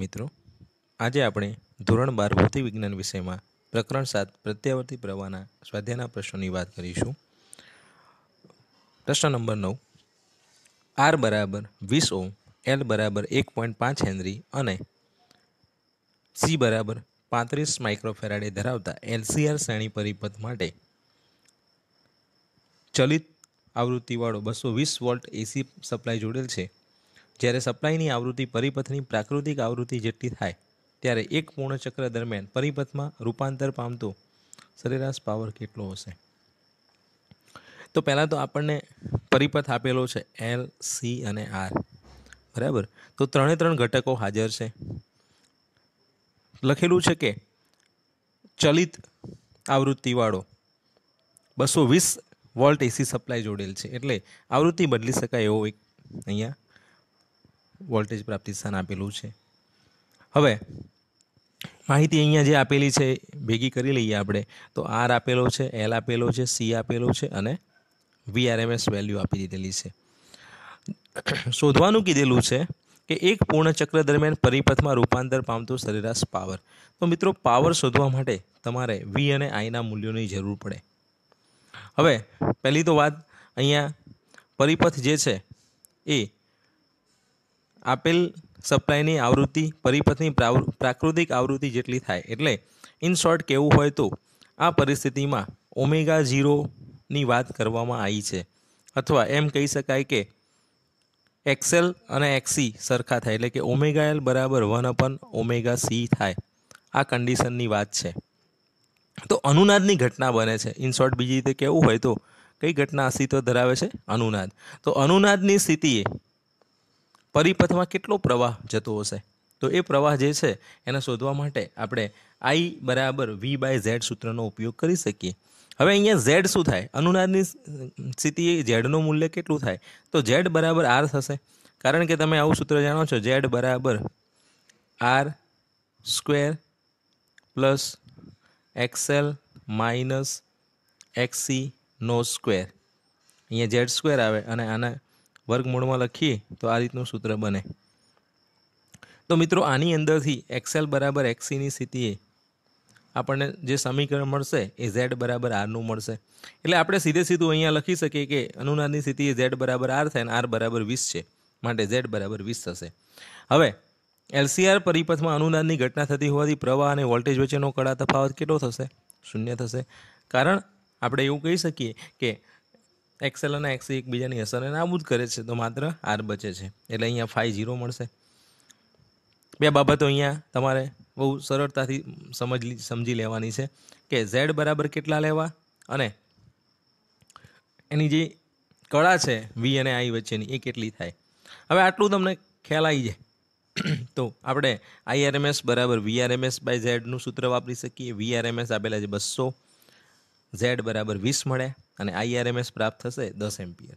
વિદ્યાર્થી મિત્રો આજે આપણે ધોરણ બાર ભૌતિક વિજ્ઞાન વિષયમાં પ્રકરણ સાત પ્રત્યાવર્તી પ્રવાહના સ્વાધ્યાયના પ્રશ્નોની વાત કરીશું પ્રશ્ન નંબર નવ આર બરાબર વીસ ઓમ એલ બરાબર એક પોઈન્ટ પાંચ હેનરી અને સી બરાબર પાંત્રીસ માઇક્રોફેરાડે ધરાવતા એલસીઆર શ્રેણી પરિપથ માટે ચલિત આવૃત્તિવાળો બસો વીસ વોલ્ટ એસી સપ્લાય જોડેલ છે જ્યારે સપ્લાયની આવૃત્તિ પરિપથની પ્રાકૃતિક આવૃત્તિ જેટલી થાય ત્યારે એક પૂર્ણચક્ર દરમિયાન પરિપથમાં રૂપાંતર પામતો સરેરાશ પાવર કેટલો હશે તો પહેલાં તો આપણને પરિપથ આપેલો છે એલ સી અને આર બરાબર તો ત્રણે ત્રણ ઘટકો હાજર છે લખેલું છે કે ચલિત આવૃત્તિવાળો બસો વીસ વોલ્ટ એસી સપ્લાય જોડેલ છે એટલે આવૃત્તિ બદલી શકાય એવો એક અહીંયા વોલ્ટેજ પ્રાપ્તિ સ્થાન આપેલું છે હવે માહિતી અહીંયા જે આપેલી છે ભેગી કરી લઈએ આપણે તો આર આપેલો છે એલ આપેલો છે સી આપેલો છે અને વીઆરએમએસ વેલ્યુ આપી દીધેલી છે શોધવાનું કીધેલું છે કે એક પૂર્ણ ચક્ર દરમિયાન પરિપથમાં રૂપાંતર પામતો સરેરાશ પાવર તો મિત્રો પાવર શોધવા માટે તમારે વી અને આઈના મૂલ્યોની જરૂર પડે હવે પહેલી તો વાત અહીંયા પરિપથ જે છે એ આપેલ સપ્લાયની આવૃત્તિ પરિપથની પ્રાકૃતિક આવૃત્તિ જેટલી થાય એટલે ઇન શોર્ટ કહેવું હોય તો આ પરિસ્થિતિમાં ઓમેગા ઝીરોની વાત કરવામાં આવી છે અથવા એમ કહી શકાય કે એક્સેલ અને એક્સી સરખા થાય એટલે કે ઓમેગા એલ બરાબર વન અપન ઓમેગા સી થાય આ કન્ડિશનની વાત છે તો અનુનાદની ઘટના બને છે ઇન શોર્ટ બીજી રીતે કેવું હોય તો કઈ ઘટના અસ્તિત્વ ધરાવે છે અનુનાદ તો અનુનાદની સ્થિતિએ પરિપથમાં કેટલો પ્રવાહ જતો હશે તો એ પ્રવાહ જે છે એને શોધવા માટે આપણે આઈ બરાબર વી બાય ઝેડ સૂત્રનો ઉપયોગ કરી શકીએ હવે અહીંયા ઝેડ શું થાય અનુનાદની સ્થિતિ ઝેડનું મૂલ્ય કેટલું થાય તો ઝેડ બરાબર આર થશે કારણ કે તમે આવું સૂત્ર જાણો છો ઝેડ બરાબર R square plus XL minus XC નો સ્ક્વેર અહીંયા ઝેડ સ્ક્વેર આવે અને આના વર્ગમૂળમાં લખીએ તો આ રીતનું સૂત્ર બને તો મિત્રો આની અંદરથી એક્સેલ બરાબર એક્સીની સ્થિતિએ આપણને જે સમીકરણ મળશે એ ઝેડ બરાબર આરનું મળશે એટલે આપણે સીધે સીધું અહીંયા લખી શકીએ કે અનુનાદની સ્થિતિ ઝેડ બરાબર આર થાય અને આર બરાબર વીસ છે માટે ઝેડ બરાબર વીસ થશે હવે એલસીઆર પરિપથમાં અનુનાદની ઘટના થતી હોવાથી પ્રવાહ અને વોલ્ટેજ વચ્ચેનો કડા તફાવત કેટલો થશે શૂન્ય થશે કારણ આપણે એવું કહી શકીએ કે એક્સેલ અને એક્સી એકબીજાની અસરને નાબૂદ કરે છે તો માત્ર આર બચે છે એટલે અહીંયા ફાઈ ઝીરો મળશે બે બાબતો અહીંયા તમારે બહુ સરળતાથી સમજ સમજી લેવાની છે કે ઝેડ બરાબર કેટલા લેવા અને એની જે કળા છે વી અને આઈ વચ્ચેની એ કેટલી થાય હવે આટલું તમને ખ્યાલ આવી જાય તો આપણે આઈઆરએમએસ બરાબર વીઆરએમએસ બાય ઝેડનું સૂત્ર વાપરી શકીએ વીઆરએમએસ આપેલા છે બસો ઝેડ બરાબર વીસ મળે અને આઈઆરએમએસ પ્રાપ્ત થશે દસ એમ્પિયર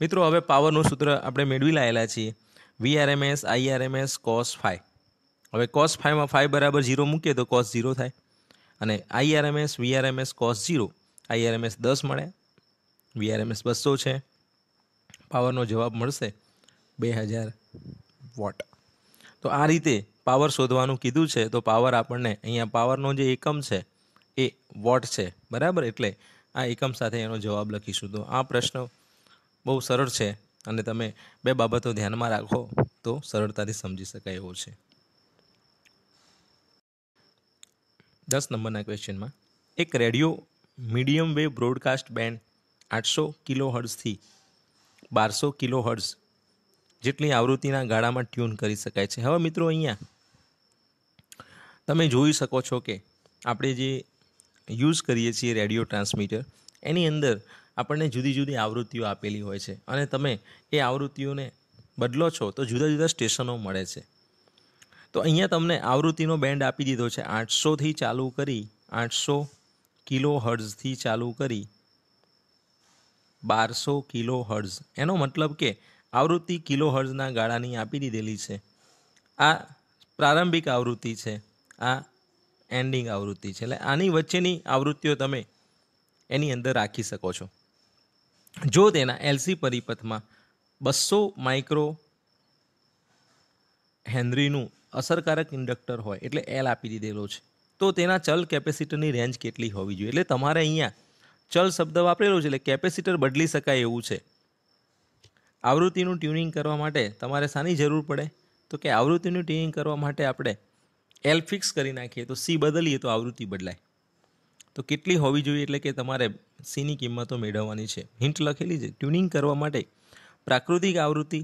મિત્રો હવે પાવરનું સૂત્ર આપણે મેળવી લાયેલા છીએ વીઆરએમએસ આઈઆરએમએસ કોસ ફાઈ હવે કોસ ફાઈમાં ફાઈ બરાબર ઝીરો મૂકીએ તો કોસ ઝીરો થાય અને IRMS VRMS cos zero IRMS દસ મળે વીઆરએમએસ બસો છે પાવરનો જવાબ મળશે બે હજાર વોટ તો આ રીતે પાવર શોધવાનું કીધું છે તો પાવર આપણને અહીંયા પાવરનો જે એકમ છે એ વોટ છે બરાબર એટલે આ એકમ સાથે એનો જવાબ લખીશું તો આ પ્રશ્ન બહુ સરળ છે અને તમે બે બાબતો ધ્યાનમાં રાખો તો સરળતાથી સમજી શકાય એવો છે દસ નંબરના ક્વેશ્ચનમાં એક radio medium wave broadcast band આઠસો કિલો હર્ટ્ઝથી બારસો કિલો હર્ટ્ઝ જેટલી આવૃત્તિના ગાળામાં ટ્યુન કરી શકાય છે હવે મિત્રો અહીંયા તમે જોઈ શકો છો કે આપણે જે યુઝ કરીએ છીએ રેડિયો ટ્રાન્સમીટર એની અંદર આપણને જુદી જુદી આવૃત્તિઓ આપેલી હોય છે અને તમે એ આવૃત્તિઓને બદલો છો તો જુદા જુદા સ્ટેશનો મળે છે તો અહીંયા તમને આવૃત્તિનો બેન્ડ આપી દીધો છે આઠસોથી ચાલુ કરી આઠસો કિલો હર્ઝથી ચાલુ કરી બારસો કિલો હર્ઝ એનો મતલબ કે આવૃત્તિ કિલો હર્ઝના ગાળાની આપી દીધેલી છે આ પ્રારંભિક આવૃત્તિ છે આ એન્ડિંગ આવૃત્તિ છે એટલે આની વચ્ચેની આવૃત્તિઓ તમે એની અંદર રાખી શકો છો જો તેના એલસી પરિપથમાં બસો માઇક્રો હેનરીનું અસરકારક ઇન્ડક્ટર હોય એટલે એલ આપી દીધેલો છે તો તેના ચલ કેપેસિટરની રેન્જ કેટલી હોવી જોઈએ એટલે તમારે અહીંયા ચલ શબ્દ વાપરેલો છે એટલે કેપેસિટર બદલી શકાય એવું છે આવૃત્તિનું ટ્યુનિંગ કરવા માટે તમારે શાની જરૂર પડે તો કે આવૃત્તિનું ટ્યુનિંગ કરવા માટે આપણે એલ ફિક્સ કરી નાખીએ તો સી બદલીએ તો આવૃત્તિ બદલાય તો કેટલી હોવી જોઈએ એટલે કે તમારે સીની કિંમતો મેળવવાની છે હિન્ટ લખેલી છે ટ્યુનિંગ કરવા માટે પ્રાકૃતિક આવૃત્તિ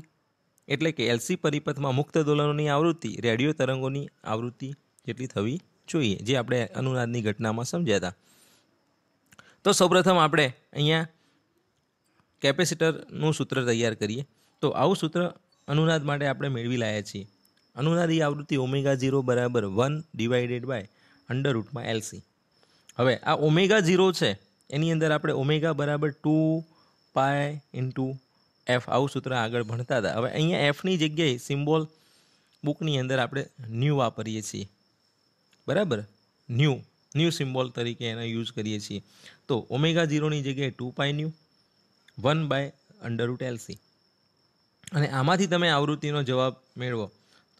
એટલે કે એલસી પરિપથમાં મુક્ત દોલનોની આવૃત્તિ રેડિયો તરંગોની આવૃત્તિ જેટલી થવી જોઈએ જે આપણે અનુનાદની ઘટનામાં સમજ્યા હતા તો સૌપ્રથમ આપણે અહીંયા કેપેસિટરનું સૂત્ર તૈયાર કરીએ તો આવું સૂત્ર અનુનાદ માટે આપણે મેળવી લાયા છીએ અનુનાદી આવૃત્તિ ઓમેગા ઝીરો બરાબર વન ડિવાઇડેડ બાય અંડર રૂટમાં એલસી હવે આ ઓમેગા ઝીરો છે એની અંદર આપણે ઓમેગા બરાબર ટુ પાય ઇન્ટુ એફ આવું સૂત્ર આગળ ભણતા હતા હવે અહીંયા એફની જગ્યાએ સિમ્બોલ બુકની અંદર આપણે ન્યૂ વાપરીએ છીએ બરાબર ન્યૂ ન્યૂ સિમ્બોલ તરીકે એનો યુઝ કરીએ છીએ તો ઓમેગા ઝીરોની જગ્યાએ two pi nu one by under root LC અને આમાંથી તમે આવૃત્તિનો જવાબ મેળવો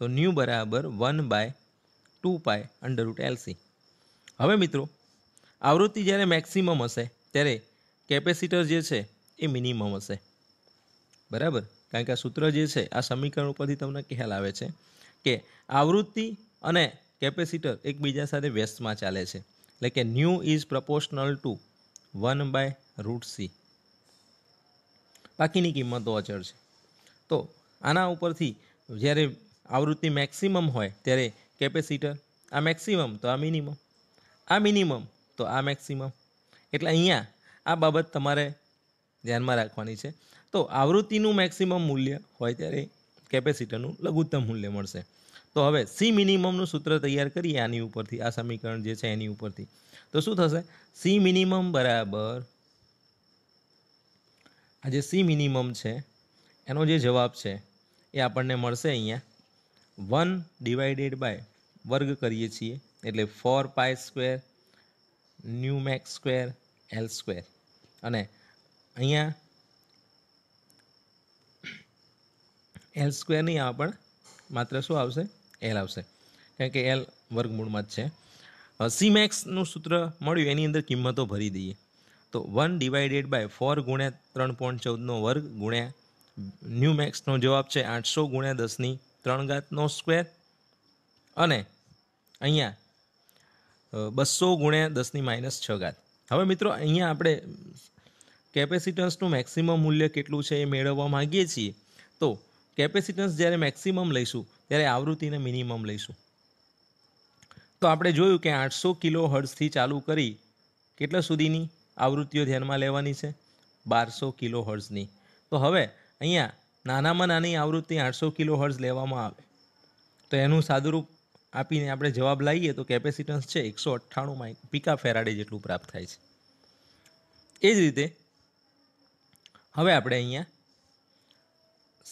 તો ન્યૂ બરાબર one by two pi under root LC હવે મિત્રો આવૃત્તિ જ્યારે મેક્સિમમ હશે ત્યારે કેપેસિટર જે છે એ મિનિમમ હશે બરાબર કારણ કે આ સૂત્ર જે છે આ સમીકરણ ઉપરથી તમને ખ્યાલ આવે છે કે આવૃત્તિ અને કેપેસિટર એકબીજા સાથે વ્યસ્તમાં ચાલે છે એટલે કે nu is proportional to one by root C બાકીની કિંમતો અચળ છે તો આના ઉપરથી જ્યારે આવૃત્તિ મેક્સિમમ હોય ત્યારે કેપેસિટર આ મેક્સિમમ તો આ મિનિમમ આ મિનિમમ તો આ મેક્સિમમ એટલે અહીંયા આ બાબત તમારે ધ્યાનમાં રાખવાની છે તો આવૃત્તિનું મેક્સિમમ મૂલ્ય હોય ત્યારે કેપેસિટરનું લઘુત્તમ મૂલ્ય મળશે તો હવે સી મિનિમમનું સૂત્ર તૈયાર કરીએ આની ઉપરથી આ સમીકરણ જે છે એની ઉપરથી તો શું થશે સી મિનિમમ બરાબર આ જે સી મિનિમમ છે એનો જે જવાબ છે એ આપણને મળશે અહીંયા વન ડિવાઇડેડ બાય વર્ગ કરીએ છીએ એટલે four pi square nu max square L square અને અહીંયા એલ સ્ક્વેર નહીં આવે પણ માત્ર શું આવશે એલ આવશે કારણ કે એલ વર્ગમૂળમાં જ છે સી મેક્સનું સૂત્ર મળ્યું એની અંદર કિંમતો ભરી દઈએ તો વન ડિવાઇડેડ બાય ફોર ગુણ્યા ત્રણ પોઈન્ટ ચૌદનો વર્ગ ગુણ્યા ન્યૂ મેક્સનો જવાબ છે આઠસો ગુણ્યા દસની ત્રણ ઘાતનો સ્ક્વેર અને અહીંયા બસો ગુણ્યા દસની માઇનસ છ ઘાત હવે મિત્રો અહીંયા આપણે કેપેસિટન્સનું મેક્સિમમ મૂલ્ય કેટલું છે એ મેળવવા માગીએ છીએ તો કેપેસિટન્સ જ્યારે મેક્સિમમ લઈશું ત્યારે આવૃત્તિને મિનિમમ લઈશું તો આપણે જોયું કે આઠસો કિલો હર્ટ્સથી ચાલુ કરી કેટલા સુધીની આવૃત્તિઓ ધ્યાનમાં લેવાની છે બારસો કિલો હર્ટ્સની તો હવે અહીંયા નાનામાં નાની આવૃત્તિ આઠસો કિલો હર્ઝ લેવામાં આવે તો એનું સાદુરૂપ આપીને આપણે જવાબ લાવીએ તો કેપેસિટન્સ છે એકસો અઠ્ઠાણું માઇક પીકા ફેરાડે જેટલું પ્રાપ્ત થાય છે એ જ રીતે હવે આપણે અહીંયા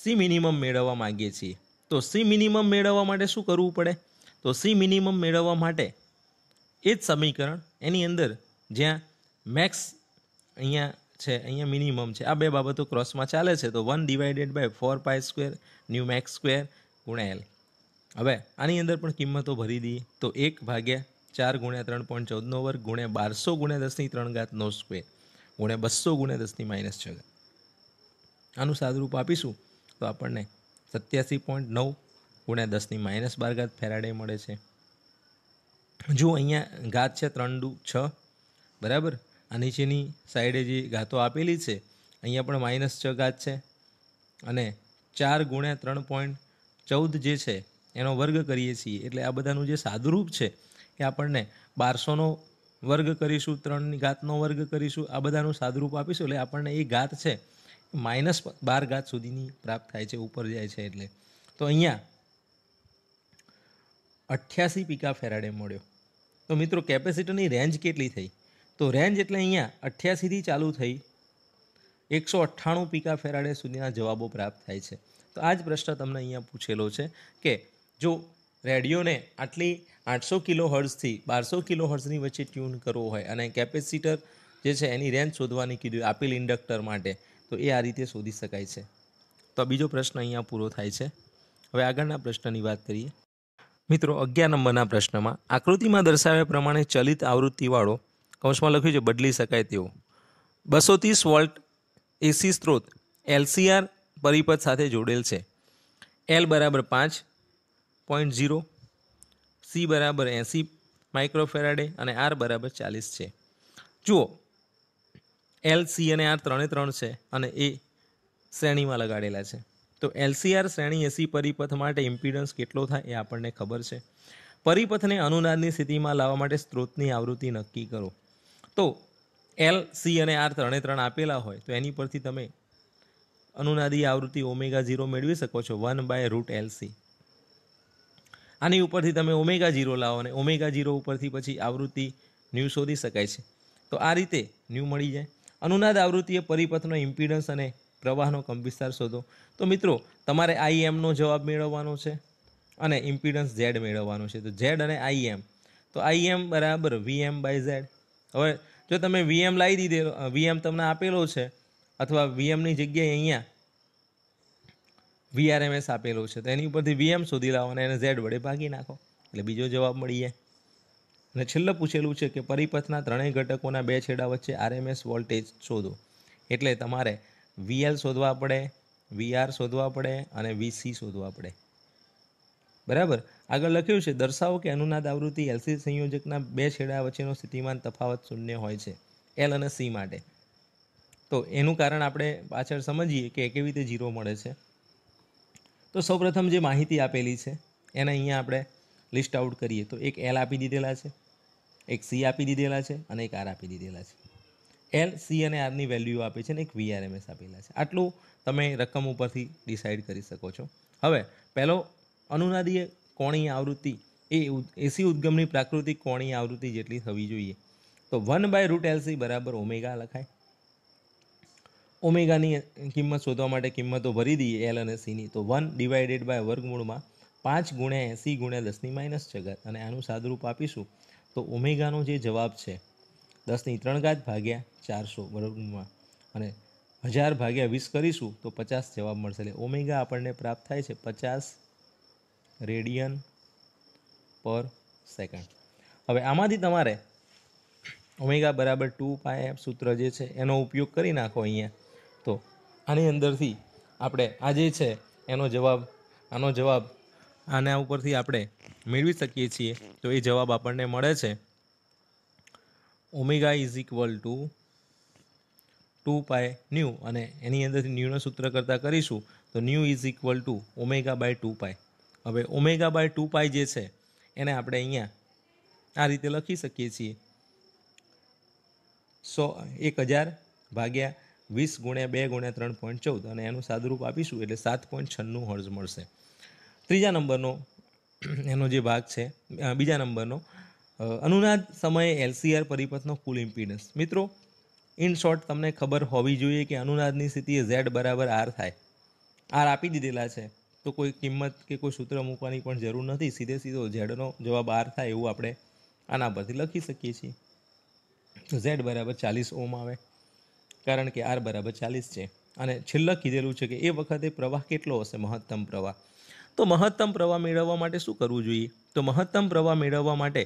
સી મિનિમમ મેળવવા માગીએ છીએ તો સી મિનિમમ મેળવવા માટે શું કરવું પડે તો સી મિનિમમ મેળવવા માટે એ જ સમીકરણ એની અંદર જ્યાં મેક્સ અહીંયા છે અહીંયા મિનિમમ છે આ બે બાબતો ક્રોસમાં ચાલે છે તો one divided by four pi square nu max square ગુણ્યા એલ હવે આની અંદર પણ કિંમતો ભરી દઈએ તો એક ભાગ્યા ચાર ગુણ્યા ત્રણ પોઈન્ટ ચૌદનો વર્ગ ગુણ્યા બારસો ગુણ્યા દસની ત્રણ ઘાતનો સ્ક્વેર ગુણ્યા બસો ગુણ્યા દસની માઇનસ છ આનું સાદરૂપ આપીશું તો આપણને સત્યાસી પોઈન્ટ નવ ગુણ્યા દસની માઇનસ બાર ઘાત ફેરાડે મળે છે જો અહીંયા ઘાત છે ત્રણ દુ છ બરાબર આ નીચેની સાઈડે જે ઘાતો આપેલી છે અહીંયા પણ માઇનસ છ ઘાત છે અને ચાર ગુણ્યા ત્રણ પોઈન્ટ ચૌદ જે છે એનો વર્ગ કરીએ છીએ એટલે આ બધાનું જે સાદુરૂપ છે એ આપણને બારસોનો વર્ગ કરીશું ત્રણની ઘાતનો વર્ગ કરીશું આ બધાનું સાદુરૂપ આપીશું એટલે આપણને એ ઘાત છે માઇનસ બાર ઘાત સુધીની પ્રાપ્ત થાય છે ઉપર જાય છે એટલે તો અહીંયા અઠ્યાસી પીકા ફેરાડે મળ્યો તો મિત્રો કેપેસિટરની રેન્જ કેટલી થઈ તો રેન્જ એટલે અહીંયા અઠ્યાસીથી ચાલુ થઈ એકસો અઠ્ઠાણું પીકા ફેરાડે સુધીના જવાબો પ્રાપ્ત થાય છે તો આ જ પ્રશ્ન તમને અહીંયા પૂછેલો છે કે જો રેડિયોને આટલી આઠસો કિલો હર્ઝથી બારસો કિલો હર્ઝની વચ્ચે ટ્યુન કરવો હોય અને કેપેસિટર જે છે એની રેન્જ શોધવાની કીધું આપેલ ઇન્ડક્ટર માટે તો એ આ રીતે શોધી શકાય છે તો બીજો પ્રશ્ન અહીંયા પૂરો થાય છે હવે આગળના પ્રશ્નની વાત કરીએ મિત્રો અગિયાર નંબરના પ્રશ્નમાં આકૃતિમાં દર્શાવ્યા પ્રમાણે ચલિત આવૃત્તિવાળો કૌંસમાં લખ્યું છે બદલી શકાય તેવું બસો ત્રીસ વોલ્ટ એસી સ્ત્રોત એલસીઆર પરિપથ સાથે જોડેલ છે એલ બરાબર પાંચ પોઈન્ટ ઝીરો સી બરાબર એંસી માઇક્રોફેરાડે અને આર બરાબર ચાલીસ છે જુઓ એલ સી અને આર ત્રણે ત્રણ છે અને એ શ્રેણીમાં લગાડેલા છે તો એલસીઆર શ્રેણી એસી પરિપથ માટે ઇમ્પિડન્સ કેટલો થાય એ આપણને ખબર છે પરિપથને અનુનાદની સ્થિતિમાં લાવવા માટે સ્ત્રોતની આવૃત્તિ નક્કી કરો તો એલ સી અને આર ત્રણે ત્રણ આપેલા હોય તો એની પરથી તમે અનુનાદી આવૃત્તિ ઓમેગા ઝીરો મેળવી શકો છો one by root L C આની ઉપરથી તમે ઓમેગા ઝીરો લાવો અને ઓમેગા ઝીરો ઉપરથી પછી આવૃત્તિ ન્યૂ શોધી શકાય છે તો આ રીતે ન્યૂ મળી જાય અનુનાદ આવૃત્તિ એ પરિપથનો ઇમ્પિડન્સ અને પ્રવાહનો કંપિસ્તાર શોધો તો મિત્રો તમારે આઈએમનો જવાબ મેળવવાનો છે અને ઇમ્પિડન્સ ઝેડ મેળવવાનો છે તો ઝેડ અને આઈ એમ તો આઈ એમ બરાબર વીએમ બાય ઝેડ હવે જો તમે વીએમ લાવી દીધેલો વીએમ તમને આપેલો છે અથવા વીએમની જગ્યાએ અહીંયા વીઆરએમએસ આપેલો છે તો એની ઉપરથી વીએમ શોધી લાવો અને એને ઝેડ વડે ભાગી નાખો એટલે બીજો જવાબ મળી જાય અને છેલ્લે પૂછેલું છે કે પરિપથના ત્રણેય ઘટકોના બે છેડા વચ્ચે આરએમએસ વોલ્ટેજ શોધો એટલે તમારે વીએલ શોધવા પડે વીઆર શોધવા પડે અને વીસી શોધવા પડે બરાબર આગળ લખ્યું છે દર્શાવો કે અનુનાદ આવૃત્તિ એલસી સંયોજકના બે છેડા વચ્ચેનો સ્થિતિમાન તફાવત શૂન્ય હોય છે એલ અને સી માટે તો એનું કારણ આપણે પાછળ સમજીએ કે કેવી રીતે ઝીરો મળે છે તો સૌપ્રથમ જે માહિતી આપેલી છે એને અહીંયા આપણે લિસ્ટ આઉટ કરીએ તો એક એલ આપી દીધેલા છે એક સી આપી દીધેલા છે અને એક આર આપી દીધેલા છે એલ સી અને આરની વેલ્યુ આપે છે અને એક વીઆરએમએસ આપેલા છે આટલું તમે રકમ ઉપરથી ડિસાઇડ કરી શકો છો હવે પહેલો અનુનાદીય કોણી આવૃત્તિ એ એસી ઉદ્ગમની પ્રાકૃતિક કોણી આવૃત્તિ જેટલી થવી જોઈએ તો વન બાય રૂટ એલસી બરાબર ઓમેગા લખાય ઓમેગાની કિંમત શોધવા માટે કિંમતો ભરી દઈએ એલ અને સીની તો વન ડિવાઇડેડ બાય વર્ગમૂળમાં પાંચ ગુણ્યા એંસી ગુણ્યા દસની માઇનસ જગત અને આનું સાદરૂપ આપીશું તો ઓમેગાનો જે જવાબ છે દસની ત્રણ ઘાત ભાગ્યા ચારસો વર્ગમાં અને હજાર ભાગ્યા વીસ કરીશું તો પચાસ જવાબ મળશે એટલે ઓમેગા આપણને પ્રાપ્ત થાય છે પચાસ રેડિયન પર સેકન્ડ હવે આમાંથી તમારે ઓમેગા બરાબર ટુ પાય એફ સૂત્ર જે છે એનો ઉપયોગ કરી નાખો અહીંયા તો આની અંદરથી આપણે આ જે છે એનો જવાબ આનો જવાબ આના ઉપરથી આપણે મેળવી શકીએ છીએ તો એ જવાબ આપણને મળે છે omega is equal to two pi nu અને એની અંદરથી ન્યૂનું સૂત્ર કરતાં કરીશું તો nu is equal to omega by two pi હવે ઓમેગા બાય ટુ પાય જે છે એને આપણે અહીંયા આ રીતે લખી શકીએ છીએ સો એક હજાર ભાગ્યા વીસ ગુણ્યા બે ગુણ્યા ત્રણ પોઈન્ટ ચૌદ અને એનું સાદુરૂપ આપીશું એટલે સાત પોઈન્ટ છન્નું હર્ઝ મળશે ત્રીજા નંબરનો એનો જે ભાગ છે બીજા નંબરનો અનુનાદ સમયે એલસીઆર પરિપથનો કુલ ઇમ્પિડન્સ મિત્રો ઇન શોર્ટ તમને ખબર હોવી જોઈએ કે અનુનાદની સ્થિતિએ ઝેડ બરાબર આર થાય આર આપી દીધેલા છે તો કોઈ કિંમત કે કોઈ સૂત્ર મૂકવાની પણ જરૂર નથી સીધે સીધો ઝેડનો જવાબ આર થાય એવું આપણે આના પરથી લખી શકીએ છીએ તો ઝેડ બરાબર ચાલીસ ઓમ આવે કારણ કે આર બરાબર ચાલીસ છે અને છેલ્લા કીધેલું છે કે એ વખતે પ્રવાહ કેટલો હશે મહત્તમ પ્રવાહ તો મહત્તમ પ્રવાહ મેળવવા માટે શું કરવું જોઈએ તો મહત્તમ પ્રવાહ મેળવવા માટે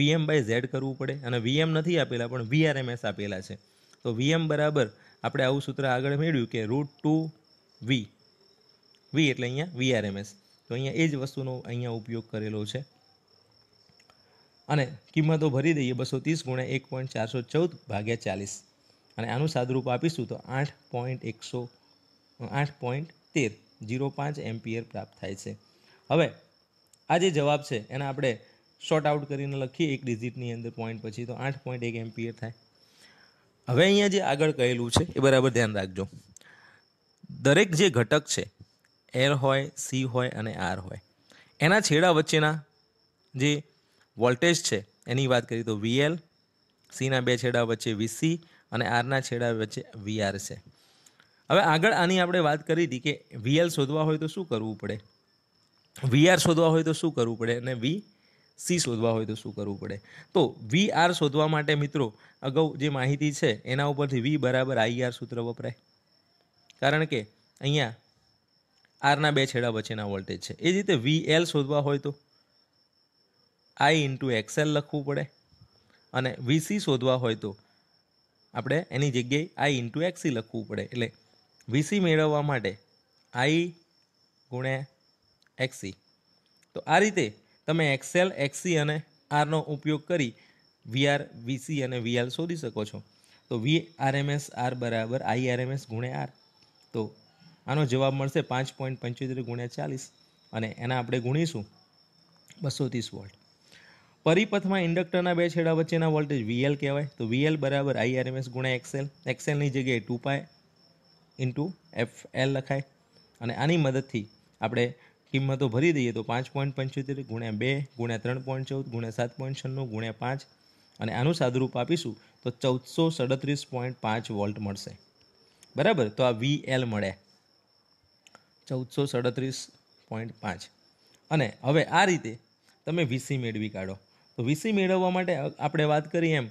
વીએમ બાય ઝેડ કરવું પડે અને વીએમ નથી આપેલા પણ વીઆરએમએસ આપેલા છે તો વીએમ બરાબર આપણે આવું સૂત્ર આગળ મેળવ્યું કે રૂટ ટુ વી વી એટલે અહીંયા વીઆરએમએસ તો અહીંયા એ જ વસ્તુનો અહીંયા ઉપયોગ કરેલો છે અને કિંમતો ભરી દઈએ બસો ત્રીસ ગુણ્યા એક પોઈન્ટ ચારસો ચૌદ ભાગ્યા ચાલીસ અને આનું સાદરૂપ આપીશું તો આઠ પોઈન્ટ એકસો આઠ પોઈન્ટ તેર જીરો પાંચ એમ્પિયર પ્રાપ્ત થાય છે હવે આ જે જવાબ છે એને આપણે શોર્ટ આઉટ કરીને લખીએ એક ડિજિટની અંદર પોઈન્ટ પછી તો આઠ પોઈન્ટ એક એમ્પિયર થાય હવે અહીંયા જે આગળ કહેલું છે એ બરાબર ધ્યાન રાખજો દરેક જે ઘટક છે એલ હોય સી હોય અને આર હોય એના છેડા વચ્ચેના જે વોલ્ટેજ છે એની વાત કરીએ તો વીએલ સીના બે છેડા વચ્ચે વીસી અને આરના છેડા વચ્ચે વીઆર છે હવે આગળ આની આપણે વાત કરી હતી કે વીએલ શોધવા હોય તો શું કરવું પડે વીઆર શોધવા હોય તો શું કરવું પડે અને વી સી શોધવા હોય તો શું કરવું પડે તો વી આર શોધવા માટે મિત્રો અગાઉ જે માહિતી છે એના ઉપરથી વી બરાબર આઈઆર સૂત્ર વપરાય કારણ કે અહીંયા આરના બે છેડા વચ્ચેના વોલ્ટેજ છે એ જ રીતે વી એલ શોધવા હોય તો આઈ ઇન્ટુ એક્સએલ લખવું પડે અને વીસી શોધવા હોય તો આપણે એની જગ્યાએ આઈ ઇન્ટુ એક્સી લખવું પડે એટલે વીસી મેળવવા માટે આઈ ગુણે એક્સી તો આ રીતે તમે એક્સેલ એક્સી અને આરનો ઉપયોગ કરી વીઆર વીસી અને વીએલ શોધી શકો છો તો વી આરએમએસ આર બરાબર આઈ આરએમએસ ગુણે આર તો આનો જવાબ મળશે પાંચ પોઈન્ટ પંચોતેર ગુણ્યા ચાલીસ અને એના આપણે ગુણીશું બસો ત્રીસ વોલ્ટ પરિપથમાં ઇન્ડક્ટરના બે છેડા વચ્ચેના વોલ્ટેજ વીએલ કહેવાય તો વીએલ બરાબર આઈઆરએમએસ ગુણ્યા એક્સેલ એક્સેલની જગ્યાએ two pi into F L લખાય અને આની મદદથી આપણે કિંમતો ભરી દઈએ તો પાંચ પોઈન્ટ પંચોતેર ગુણ્યા બે ગુણ્યા ત્રણ પોઈન્ટ ચૌદ ગુણ્યા સાત પોઈન્ટ છન્નું ગુણ્યા પાંચ અને આનું સાદુરૂપ આપીશું તો ચૌદસો સડત્રીસ પોઈન્ટ પાંચ વોલ્ટ મળશે બરાબર તો આ વી એલ મળ્યા ચૌદસો સાડત્રીસ પોઈન્ટ પાંચ અને હવે આ રીતે તમે વીસી મેળવી કાઢો તો વીસી મેળવવા માટે આપણે વાત કરીએ એમ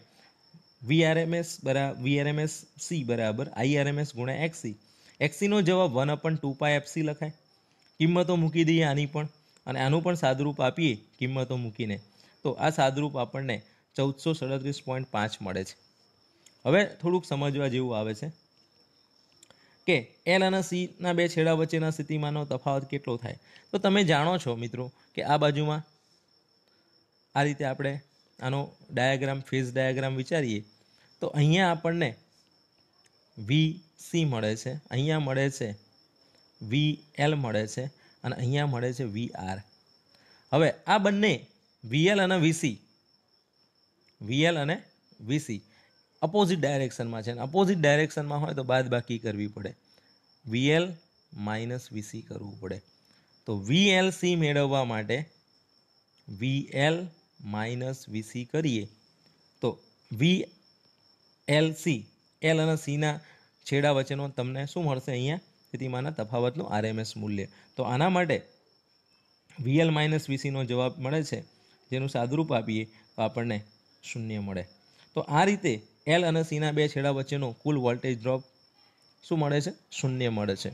વીઆરએમએસ બરાબર વીઆરએમએસ સી બરાબર આઈઆરએમએસ ગુણ્યા એક્સી એક્સીનો જવાબ one upon two pi FC લખાય કિંમતો મૂકી દઈએ આની પણ અને આનું પણ સાદરૂપ આપીએ કિંમતો મૂકીને તો આ સાદરૂપ આપણને ચૌદસો સડત્રીસ પોઈન્ટ પાંચ મળે છે હવે થોડુંક સમજવા જેવું આવે છે કે એલ અને સીના બે છેડા વચ્ચેના સ્થિતિમાનનો તફાવત કેટલો થાય તો તમે જાણો છો મિત્રો કે આ બાજુમાં આ રીતે આપણે આનો ડાયાગ્રામ ફેઝ ડાયાગ્રામ વિચારીએ તો અહીંયા આપણને વી સી મળે છે અહીંયા મળે છે વી એલ મળે છે અને અહીંયા મળે છે વી આર હવે આ બંને વીએલ અને વીસી વીએલ અને વીસી અપોઝિટ ડાયરેક્શનમાં છે અને અપોઝિટ ડાયરેક્શનમાં હોય તો બાદ બાકી કરવી પડે વીએલ માઇનસ વીસી કરવું પડે તો વીએલસી મેળવવા માટે વીએલ માઇનસ વીસી કરીએ તો વી એલ સી એલ અને સીના છેડા વચ્ચેનો તમને શું મળશે અહીંયા સ્થિતિમાંના તફાવતનું આરએમએસ મૂલ્ય તો આના માટે વીએલ માઇનસ વીસીનો જવાબ મળે છે જેનું સાદરૂપ આપીએ તો આપણને શૂન્ય મળે તો આ રીતે એલ અને સીના બે છેડા વચ્ચેનો કુલ વોલ્ટેજ ડ્રોપ શું મળે છે શૂન્ય મળે છે